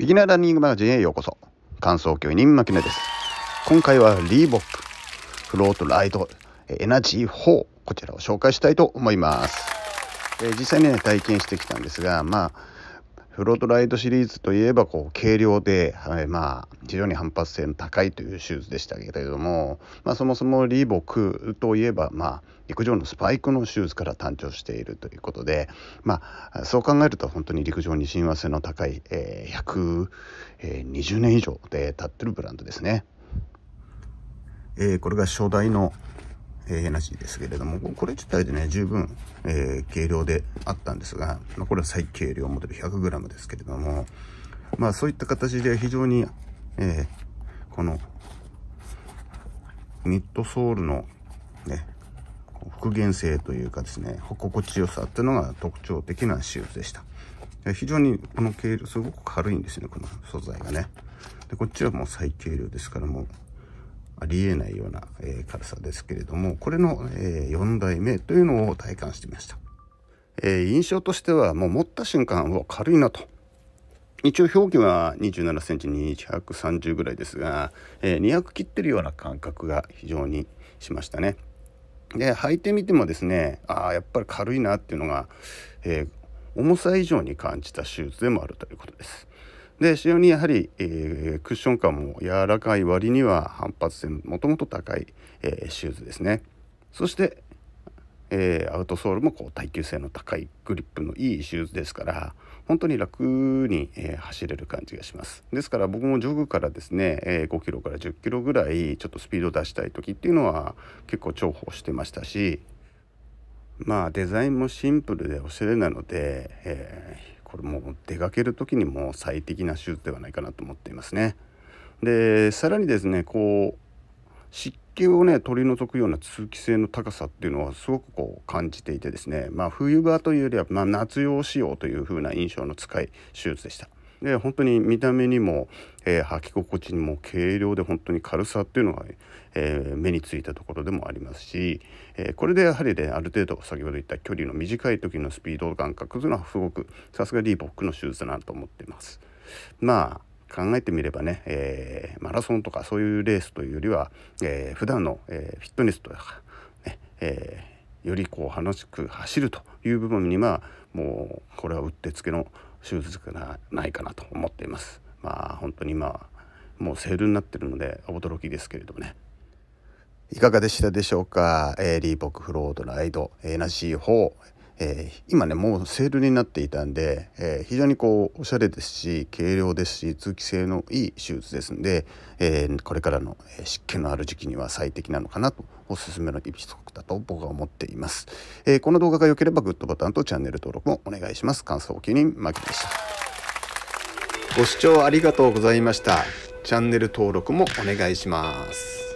ビギナーランニングマガジンへようこそ。感想教員牧野です。今回はリーボック、フロートライド、エナジー4、こちらを紹介したいと思います。えー、実際ね、体験してきたんですが、まあ、フロートライトシリーズといえばこう軽量で、はい、まあ非常に反発性の高いというシューズでしたけれども、まあ、そもそもリーボクといえば、まあ、陸上のスパイクのシューズから誕生しているということで、まあ、そう考えると本当に陸上に親和性の高い、えー、120年以上で立ってるブランドですね。えー、これが初代のえー、ヘですけれども、これ自体でね、十分、えー、軽量であったんですが、まあ、これは最軽量モデル 100g ですけれども、まあそういった形で非常に、えー、この、ミッドソールのね、復元性というかですね、心地よさっていうのが特徴的なシューズでした。非常にこの軽量、すごく軽いんですね、この素材がね。で、こっちはもう最軽量ですから、もうありえないような、えー、軽さですけれども、これの、えー、4代目というのを体感してみました。えー、印象としては、もう持った瞬間、は軽いなと。一応表記は27センチに130ぐらいですが、えー、200切ってるような感覚が非常にしましたね。で履いてみてもですねああやっぱり軽いなっていうのが、えー、重さ以上に感じたシューズでもあるということです。で非常にやはり、えー、クッション感も柔らかい割には反発性もともと高い、えー、シューズですねそして、えー、アウトソールもこう耐久性の高いグリップのいいシューズですから本当に楽に、え走れる感じがしますですから僕もジョグからですね、え5キロから10キロぐらいちょっとスピード出したい時っていうのは結構重宝してましたしまあデザインもシンプルでおしゃれなので、えーこれも出かける時にも最適な手術ではないかなと思っていますね。でさらにですねこう湿気をね取り除くような通気性の高さっていうのはすごくこう感じていてですねまあ冬場というよりは、まあ、夏用仕様という風な印象の使い手術でした。で本当に見た目にも、えー、履き心地にも軽量で本当に軽さっていうのが、えー、目についたところでもありますし、えー、これでやはりねある程度先ほど言った距離の短い時のスピード感覚というのはすごくさすがリーボックのシューズだなと思ってます。まあ考えてみればね、えー、マラソンとかそういうレースというよりは、えー、普段の、えー、フィットネスとかね、えーよりこう楽しく走るという部分にはもうこれはうってつけの手術がないかなと思っています。まあ本当にまあもうセールになってるので驚きですけれどもね。いかがでしたでしょうか、えー、リーボックフロードライドエナジー4えー、今ねもうセールになっていたんで、えー、非常にこうおしゃれですし軽量ですし通気性のいい手術ですんで、えー、これからの湿気のある時期には最適なのかなとおすすめの一足だと僕は思っています、えこの動画が良ければグッドボタンとチャンネル登録もお願いします感想お気にマキでしたご視聴ありがとうございましたチャンネル登録もお願いします